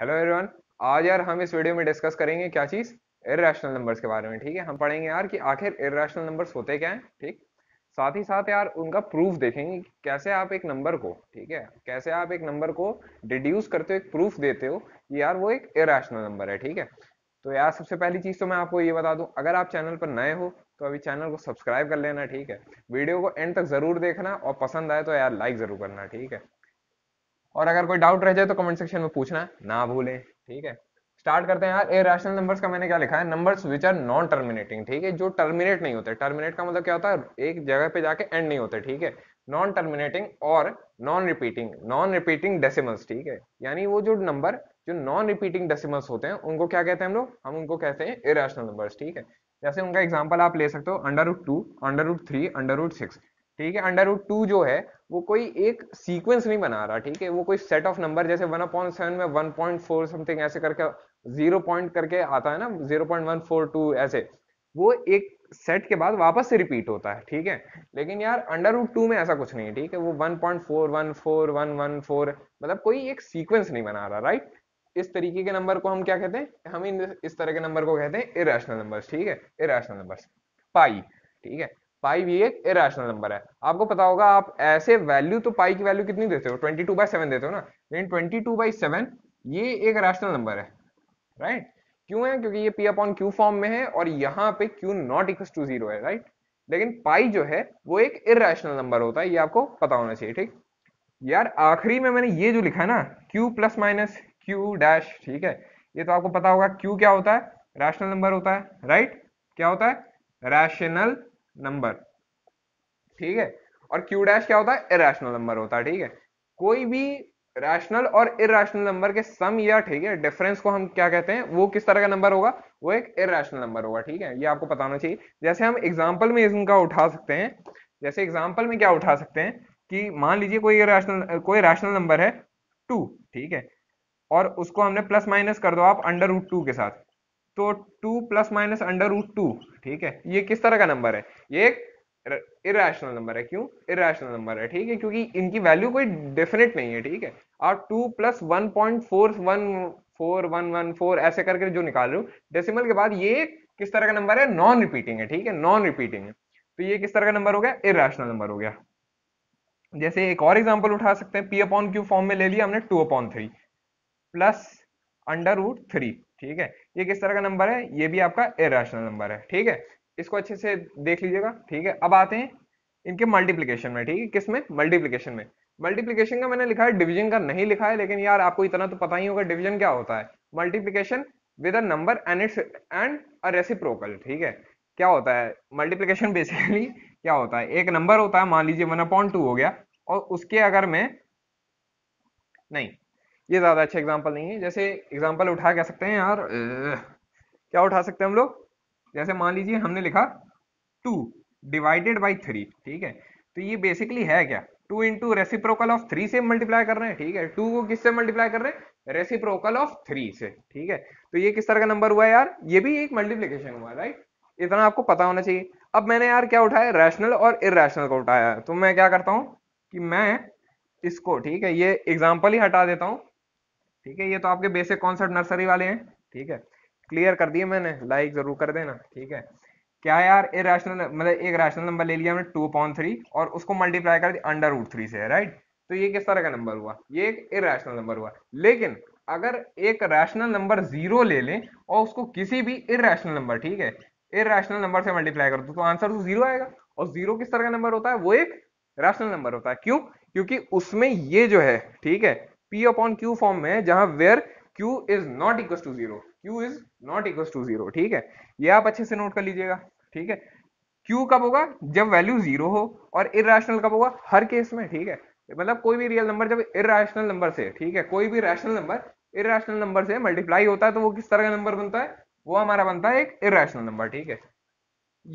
Hello everyone आज यार हम इस वीडियो में डिस्कस करेंगे क्या चीज इरेशनल नंबर्स के बारे में ठीक है हम पढ़ेंगे यार कि आखिर इरेशनल नंबर्स होते क्या हैं ठीक साथ ही साथ यार उनका प्रूफ देखेंगे कैसे आप एक नंबर को ठीक है कैसे आप एक नंबर को डिड्यूस करते हो एक प्रूफ देते हो कि यार वो एक इरेशनल नंबर है ठीक है तो यार सबसे पहली चीज तो मैं आपको ये बता दूं अगर आप चैनल पर नए हो तो अभी चैनल को सब्सक्राइब कर लेना ठीक है वीडियो को एंड तक जरूर देखना और पसंद आए तो यार लाइक जरूर करना ठीक है और अगर कोई डाउट रह जाए तो कमेंट सेक्शन में पूछना ना भूलें ठीक है स्टार्ट करते हैं यार ए रैशनल नंबर्स का मैंने क्या लिखा है numbers which are non terminating ठीक है जो टर्मिनेट नहीं होते टर्मिनेट का मतलब क्या होता है एक जगह पे जाके एंड नहीं होते ठीक है नॉन टर्मिनेटिंग और non repeating non repeating decimals ठीक है यानी वो जो नंबर जो नॉन रिपीटिंग डेसिमल्स होते हैं उनको क्या कहते हैं हम लोग हम उनको कहते हैं इरेशनल नंबर्स ठीक है जैसे उनका एग्जाम्पल आप ले सकते हो under root two under root three under root six ठीक है अंडर रूट टू जो है वो कोई एक सीक्वेंस नहीं बना रहा ठीक है वो कोई सेट ऑफ नंबर जैसे वन अपॉइंट सेवन में वन पॉइंट फोर समथिंग ऐसे करके जीरो पॉइंट करके आता है ना zero point one four two ऐसे वो एक सेट के बाद वापस से रिपीट होता है ठीक है लेकिन यार अंडर रूट टू में ऐसा कुछ नहीं है ठीक है वो one point four one four one one four मतलब कोई एक सीक्वेंस नहीं बना रहा राइट इस तरीके के नंबर को हम क्या कहते हैं हम इन इस तरह के नंबर को कहते हैं इरेशनल नंबर ठीक है इरेशनल नंबर पाई ठीक है पाई भी एक इरेशनल नंबर है आपको पता होगा आप ऐसे वैल्यू तो पाई की वैल्यू कितनी देते हो ट्वेंटी टू बाई सेवन देते हो ना लेकिन ट्वेंटी टू बाई सेवन ये एक रैशनल नंबर है राइट right? क्यों है क्योंकि ये पी अपॉन क्यू फॉर्म में है और यहाँ पे Q not equal to zero है राइट right? लेकिन पाई जो है वो एक इरेशनल नंबर होता है ये आपको पता होना चाहिए ठीक यार आखिरी में मैंने ये जो लिखा है ना Q plus minus Q dash ठीक है ये तो आपको पता होगा क्यू क्या होता है रैशनल नंबर होता है राइट right? क्या होता है रैशनल नंबर ठीक है और क्यू डैश क्या होता है इरेशनल नंबर होता है ठीक है कोई भी रैशनल और इरेशनल नंबर के सम या ठीक है डिफरेंस को हम क्या कहते हैं वो किस तरह का नंबर होगा वो एक इरेशनल नंबर होगा ठीक है ये आपको पता होना चाहिए जैसे हम एग्जाम्पल में इनका उठा सकते हैं जैसे एग्जाम्पल में क्या उठा सकते हैं कि मान लीजिए कोई इरेशनल कोई रैशनल नंबर है टू ठीक है और उसको हमने प्लस माइनस कर दो आप अंडर रूट टू के साथ तो two plus minus under root two ठीक है ये किस तरह का नंबर है ये एक इरेशनल नंबर है क्यों इरेशनल नंबर है ठीक है क्योंकि इनकी वैल्यू कोई डेफिनेट नहीं है ठीक है और two plus one point four one four one one four ऐसे करके जो निकाल रहे डेसिमल के बाद ये किस तरह का नंबर है नॉन रिपीटिंग है ठीक है नॉन रिपीटिंग है तो ये किस तरह का नंबर हो गया इरेशनल नंबर हो गया जैसे एक और एग्जाम्पल उठा सकते हैं पी अपॉन क्यू फॉर्म में ले लिया हमने two upon three plus under root three ठीक है ये किस तरह का नंबर है ये भी आपका इेशनल नंबर है ठीक है इसको अच्छे से देख लीजिएगा ठीक है अब आते हैं इनके मल्टीप्लीकेशन में ठीक है किस में मल्टीप्लीकेशन में मल्टीप्लीकेशन का मैंने लिखा है डिवीजन का नहीं लिखा है लेकिन यार आपको इतना तो पता ही होगा डिवीजन क्या होता है multiplication with a number and its and a reciprocal ठीक है क्या होता है मल्टीप्लीकेशन बेसिकली क्या होता है एक नंबर होता है मान लीजिए वन अपॉइंट टू हो गया और उसके अगर मैं नहीं ये ज़्यादा अच्छा एग्जाम्पल नहीं है जैसे एग्जाम्पल उठा कह सकते हैं यार क्या उठा सकते हैं हम लोग जैसे मान लीजिए हमने लिखा टू डिवाइडेड बाई थ्री ठीक है तो ये बेसिकली है क्या two into reciprocal of three से मल्टीप्लाई कर रहे हैं ठीक है टू को किससे मल्टीप्लाई कर रहे हैं रेसिप्रोकल ऑफ थ्री से ठीक है तो ये किस तरह का नंबर हुआ यार ये भी एक मल्टीप्लीकेशन हुआ राइट इतना आपको पता होना चाहिए अब मैंने यार क्या उठाया रैशनल और इरेशनल को उठाया तो मैं क्या करता हूँ कि मैं इसको ठीक है ये एग्जाम्पल ही हटा देता हूँ ठीक है ये तो आपके बेसिक कॉन्सेप्ट नर्सरी वाले हैं ठीक है क्लियर कर दिए मैंने लाइक जरूर कर देना ठीक है क्या यार ए रैशनल मतलब एक रैशनल नंबर ले लिया हमने टू पॉइंट थ्री और उसको मल्टीप्लाई कर दिया अंडर रूट थ्री से राइट तो ये किस तरह का नंबर हुआ ये एक इरेशनल नंबर हुआ लेकिन अगर एक रैशनल नंबर जीरो ले लें और उसको किसी भी इरेशनल नंबर ठीक है इरेशनल नंबर से मल्टीप्लाई कर दो तो आंसर तो जीरो आएगा और जीरो किस तरह का नंबर होता है वो एक रैशनल नंबर होता है क्यों क्योंकि उसमें ये जो है ठीक है पी अपॉन क्यू फॉर्म में जहां where Q is not equal to zero Q is not equal to zero ठीक है ये आप अच्छे से नोट कर लीजिएगा ठीक है क्यू कब होगा जब वैल्यू जीरो हो और इेशनल कब होगा हर केस में ठीक है मतलब कोई भी रियल नंबर जब इेशनल नंबर से ठीक है कोई भी रैशनल नंबर इेशनल नंबर से मल्टीप्लाई होता है तो वो किस तरह का नंबर बनता है वो हमारा बनता है एक इेशनल नंबर ठीक है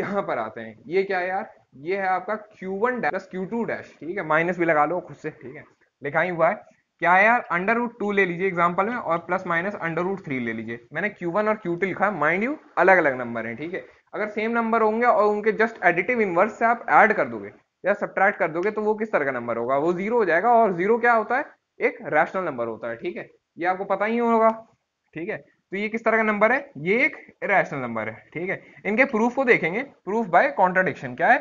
यहां पर आते हैं ये क्या यार ये है आपका Q one dash plus Q two dash ठीक है माइनस भी लगा लो खुद से ठीक है लिखाई हुआ है क्या है यार अंडर रूट टू ले लीजिए एग्जाम्पल में और plus minus under root three ले लीजिए मैंने क्यू वन और क्यू टू लिखा है माइंड यू अलग अलग नंबर है ठीक है अगर सेम नंबर होंगे और उनके जस्ट एडिटिव इनवर्स से आप एड कर दोगे या सब्ट्रैक्ट कर दोगे तो वो किस तरह का नंबर होगा वो जीरो हो जाएगा और जीरो क्या होता है एक रैशनल नंबर होता है ठीक है ये आपको पता ही होगा ठीक है तो ये किस तरह का नंबर है ये एक रैशनल नंबर है ठीक है इनके प्रूफ को देखेंगे प्रूफ बाय कॉन्ट्राडिक्शन क्या है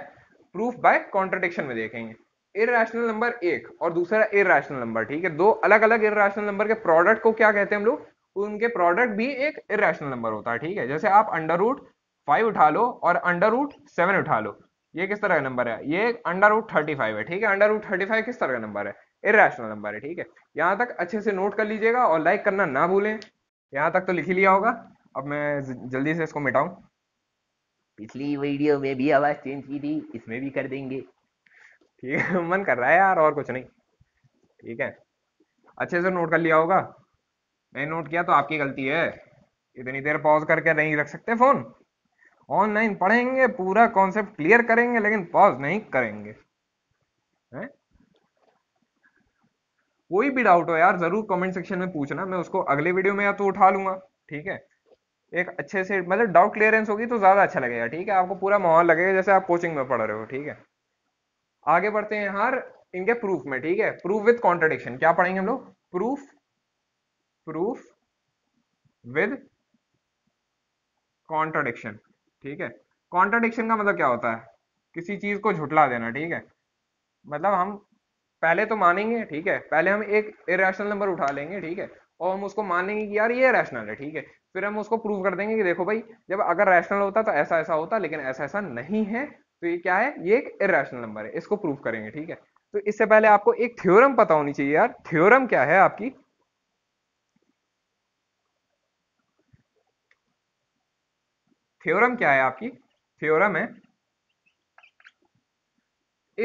प्रूफ बाय कॉन्ट्राडिक्शन में देखेंगे इेशनल नंबर एक और दूसरा इेशनल नंबर ठीक है दो अलग अलग इेशनल नंबर के प्रोडक्ट को क्या कहते हैं हम लोग उनके प्रोडक्ट भी एक इेशनल नंबर होता है ठीक है जैसे आप अंडर रूट फाइव उठा लो और अंडर रूट सेवन उठा लो ये किस तरह का नंबर है ये अंडर रूट थर्टी फाइव है ठीक है अंडर रूट थर्टी फाइव किस तरह का नंबर है इेशनल नंबर है ठीक है यहाँ तक अच्छे से नोट कर लीजिएगा और लाइक करना ना भूलें यहाँ तक तो लिख ही लिया होगा अब मैं जल्दी से इसको मिटाऊं पिछली वीडियो में भी आवाज चेंज की थी इसमें भी कर देंगे ठीक है मन कर रहा है यार और कुछ नहीं ठीक है अच्छे से नोट कर लिया होगा नहीं नोट किया तो आपकी गलती है इतनी देर पॉज करके नहीं रख सकते फोन ऑनलाइन पढ़ेंगे पूरा कॉन्सेप्ट क्लियर करेंगे लेकिन पॉज नहीं करेंगे है? कोई भी डाउट हो यार जरूर कमेंट सेक्शन में पूछना मैं उसको अगले वीडियो में या तो उठा लूंगा ठीक है एक अच्छे से मतलब डाउट क्लियरेंस होगी तो ज्यादा अच्छा लगेगा ठीक है आपको पूरा माहौल लगेगा जैसे आप कोचिंग में पढ़ रहे हो ठीक है आगे बढ़ते हैं यार इनके प्रूफ में ठीक है प्रूफ विद कॉन्ट्रडिक्शन क्या पढ़ेंगे हम लोग प्रूफ प्रूफ विद कॉन्ट्रडिक्शन ठीक है कॉन्ट्रडिक्शन का मतलब क्या होता है किसी चीज को झुटला देना ठीक है मतलब हम पहले तो मानेंगे ठीक है पहले हम एक इेशनल नंबर उठा लेंगे ठीक है और हम उसको मानेंगे कि यार ये रैशनल है ठीक है फिर हम उसको प्रूव कर देंगे कि देखो भाई जब अगर रैशनल होता तो ऐसा ऐसा होता लेकिन ऐसा ऐसा नहीं है तो ये क्या है ये एक इेशनल नंबर है इसको प्रूव करेंगे ठीक है तो इससे पहले आपको एक थ्योरम पता होनी चाहिए यार थ्योरम क्या है आपकी थ्योरम क्या है आपकी थ्योरम है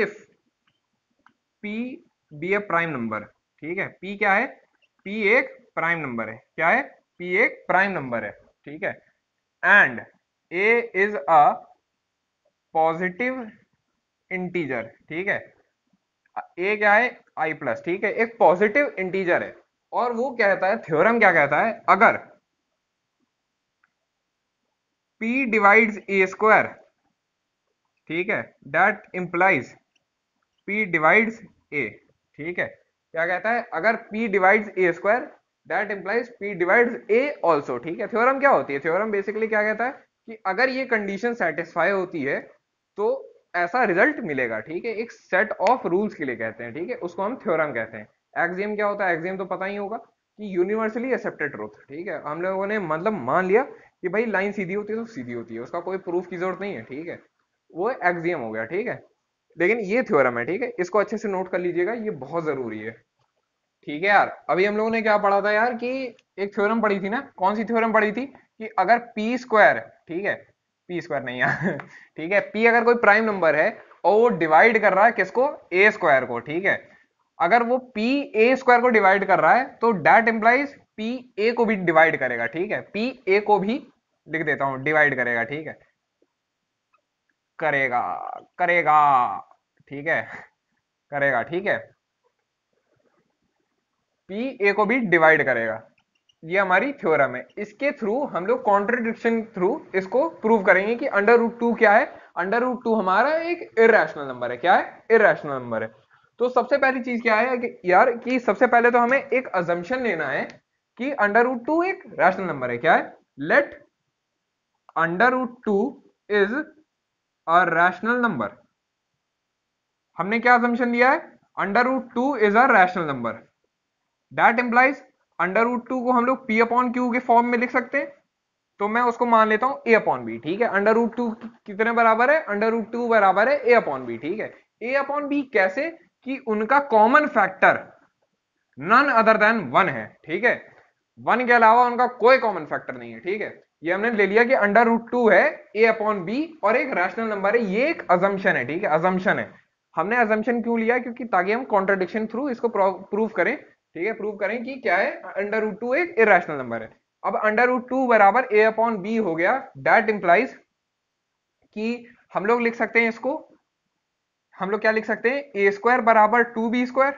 if P be a prime number ठीक है पी क्या है पी एक प्राइम नंबर है क्या है पी एक प्राइम नंबर है ठीक है and A is a positive integer ठीक है ए क्या है आई प्लस ठीक है एक पॉजिटिव इंटीजर है और वो कहता है थ्योरम क्या कहता है अगर p डिवाइड ए स्क्वायर ठीक है that implies p divide a ठीक है क्या कहता है अगर p divide A square that implies p divide a also ठीक है थ्योरम क्या होती है थ्योरम बेसिकली क्या कहता है कि अगर ये कंडीशन सेटिस्फाई होती है तो ऐसा रिजल्ट मिलेगा ठीक है एक सेट ऑफ रूल्स के लिए कहते हैं ठीक है उसको हम थ्योरम कहते हैं एक्जियम क्या होता है एक्जियम तो पता ही होगा कि यूनिवर्सली एक्सेप्टेड ट्रूथ ठीक है हम लोगों ने मतलब मान लिया कि भाई लाइन सीधी होती है तो सीधी होती है उसका कोई प्रूफ की जरूरत नहीं है ठीक है वो एक्जियम हो गया ठीक है लेकिन ये थ्योरम है ठीक है इसको अच्छे से नोट कर लीजिएगा ये बहुत जरूरी है ठीक है यार अभी हम लोगों ने क्या पढ़ा था यार कि एक थ्योरम पढ़ी थी ना कौन सी थ्योरम पढ़ी थी कि अगर पी स्क्वायर ठीक है पी स्क्वायर नहीं है ठीक है पी अगर कोई प्राइम नंबर है और वो डिवाइड कर रहा है किसको ए स्क्वायर को ठीक है अगर वो पी ए स्क्वायर को डिवाइड कर रहा है तो डैट इंप्लाइज पी ए को भी डिवाइड करेगा ठीक है पी ए को भी लिख देता हूं डिवाइड करेगा ठीक है करेगा करेगा ठीक है करेगा ठीक है पी ए को भी डिवाइड करेगा ये हमारी थ्योरम है इसके थ्रू हम लोग कॉन्ट्रोडिक्शन थ्रू इसको प्रूव करेंगे कि अंडर रूट टू क्या है अंडर रूट टू हमारा एक इेशनल नंबर है क्या है इेशनल नंबर है तो सबसे पहली चीज क्या है कि यार कि सबसे पहले तो हमें एक अजम्पन लेना है कि अंडर रूट टू एक रैशनल नंबर है क्या है let under root two is a rational number हमने क्या अजम्पन लिया है under root two is a rational number that implies under root two को हम लोग पी अपॉन क्यू के फॉर्म में लिख सकते हैं तो मैं उसको मान लेता हूं ए अपॉन बी ठीक है अंडर रूट टू कितने बराबर है अंडर रूट टू बराबर है ए अपॉन बी ठीक है ए अपॉन बी कैसे कि उनका common factor none other than one है ठीक है वन के अलावा उनका कोई कॉमन फैक्टर नहीं है ठीक है ये हमने ले लिया कि अंडर रूट टू है ए अपॉन बी और एक रैशनल नंबर है ये एक अजम्पन है ठीक है अजम्पन है हमने अजम्पन क्यों लिया क्योंकि ताकि हम कॉन्ट्रोडिक्शन थ्रू इसको प्रूव करें ठीक है प्रूव करें कि क्या है अंडर रूट टू एक इेशनल नंबर है अब अंडर रूट टू बराबर ए अपॉन बी हो गया डैट इंप्लाइज कि हम लोग लिख सकते हैं इसको हम लोग क्या लिख सकते हैं ए स्क्वायर बराबर टू बी स्क्वायर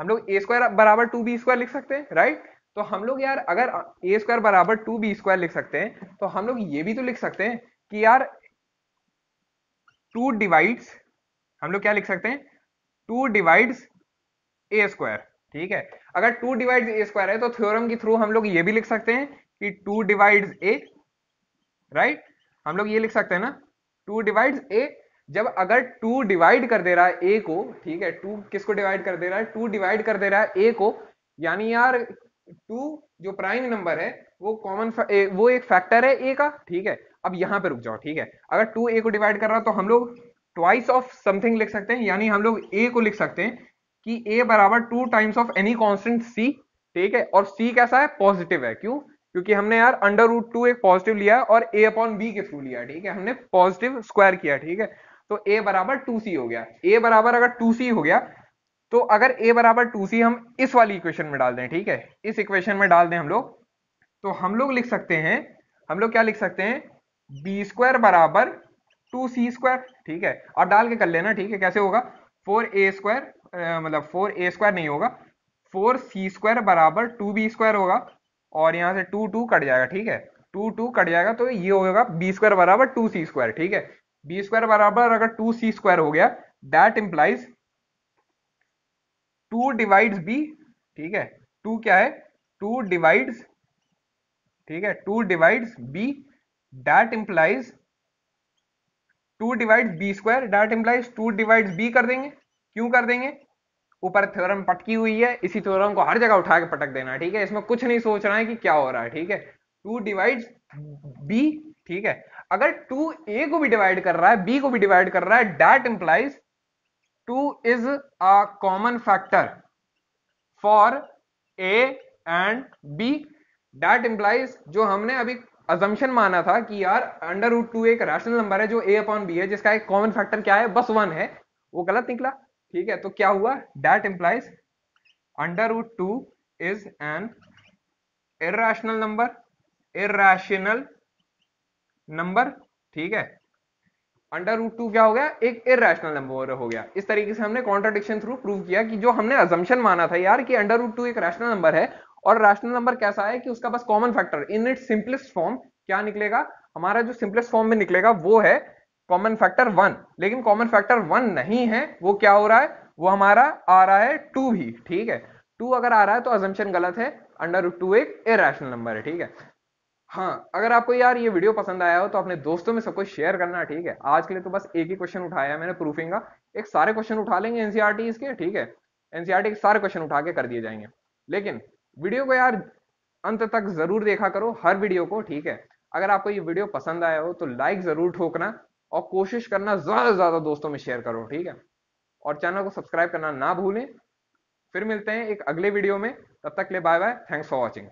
हम लोग ए स्क्वायर बराबर टू बी स्क्वायर लिख सकते हैं राइट तो हम लोग यार अगर ए स्क्वायर बराबर टू बी स्क्वायर लिख सकते हैं तो हम लोग ये भी तो लिख सकते हैं कि यार टू डिवाइड्स हम लोग क्या लिख सकते हैं टू डिवाइड्स ए स्क्वायर ठीक है अगर टू डिवाइड ए स्क्वायर है तो थ्योरम के थ्रू हम लोग ये भी लिख सकते हैं कि टू डिवाइड ए राइट हम लोग ये लिख सकते हैं ना टू डिवाइड ए जब अगर टू डिवाइड कर दे रहा है ए को ठीक है टू किसको डिवाइड कर दे रहा है टू डिवाइड कर दे रहा है ए को यानी यार टू जो प्राइम नंबर है वो कॉमन वो एक फैक्टर है ए का ठीक है अब यहां पे रुक जाओ ठीक है अगर टू ए को डिवाइड कर रहा है तो हम लोग ट्वाइस ऑफ समथिंग लिख सकते हैं यानी हम लोग ए को लिख सकते हैं कि a बराबर two times of any constant c ठीक है और c कैसा है पॉजिटिव है क्यों क्योंकि हमने यार अंडर रूट टू एक पॉजिटिव लिया और a अपॉन बी के थ्रू लिया ठीक है हमने पॉजिटिव स्क्वायर किया ठीक है तो a बराबर टू सी हो गया a बराबर अगर टू सी हो गया तो अगर a बराबर टू सी हम इस वाली इक्वेशन में डाल दें ठीक है इस इक्वेशन में डाल दें हम लोग तो हम लोग लिख सकते हैं हम लोग क्या लिख सकते हैं बी स्क्वायर बराबर टू सी स्क्वायर ठीक है और डाल के कर लेना ठीक है कैसे होगा फोर ए स्क्वायर मतलब फोर ए स्क्वायर नहीं होगा फोर सी स्क्वायर बराबर टू बी स्क्वायर होगा और यहाँ से टू टू कट जाएगा ठीक है टू टू कट जाएगा तो ये होगा बी स्क्वायर बराबर टू सी स्क्वायर ठीक है बी स्क्वायर बराबर अगर टू सी स्क्वायर हो गया that implies two divides B ठीक है टू क्या है टू डिवाइड्स ठीक है two divides B that implies two divide B square that implies two divide B कर देंगे क्यों कर देंगे ऊपर थ्योरम पटकी हुई है इसी थ्योरम को हर जगह उठा के पटक देना ठीक है इसमें कुछ नहीं सोचना है कि क्या हो रहा है ठीक है टू डिवाइड बी ठीक है अगर टू ए को भी डिवाइड कर रहा है बी को भी डिवाइड कर रहा है that implies two is a common factor for A and B that implies जो हमने अभी अजम्पन माना था कि यार अंडर रूट टू एक रैशनल नंबर है जो ए अपॉन बी है जिसका एक कॉमन फैक्टर क्या है बस वन है वो गलत निकला ठीक है तो क्या हुआ that implies under root two is an irrational number irrational number ठीक है अंडर रूट टू क्या हो गया एक इेशनल नंबर हो गया इस तरीके से हमने कॉन्ट्रोडिक्शन थ्रू प्रूव किया कि जो हमने अजम्पन माना था यार कि अंडर रूट टू एक रैशनल नंबर है और रैशनल नंबर कैसा है कि उसका बस common factor in it simplest form क्या निकलेगा हमारा जो सिंपलेस्ट फॉर्म में निकलेगा वो है कॉमन फैक्टर वन लेकिन कॉमन फैक्टर वन नहीं है वो क्या हो रहा है वो हमारा आ रहा है टू भी ठीक है टू अगर आ रहा है तो अजम्पन गलत है अंडर टू एक इरेशनल नंबर है ठीक है हाँ अगर आपको यार ये वीडियो पसंद आया हो तो अपने दोस्तों में सबको शेयर करना ठीक है आज के लिए तो बस एक ही क्वेश्चन उठाया है मैंने प्रूफिंग का एक सारे क्वेश्चन उठा लेंगे एनसीआरटी e के ठीक है एनसीआरटी e के सारे क्वेश्चन उठा के कर दिए जाएंगे लेकिन वीडियो को यार अंत तक जरूर देखा करो हर वीडियो को ठीक है अगर आपको ये वीडियो पसंद आया हो तो लाइक जरूर ठोकना और कोशिश करना ज्यादा से ज्यादा दोस्तों में शेयर करो ठीक है और चैनल को सब्सक्राइब करना ना भूलें फिर मिलते हैं एक अगले वीडियो में तब तक ले bye bye thanks for watching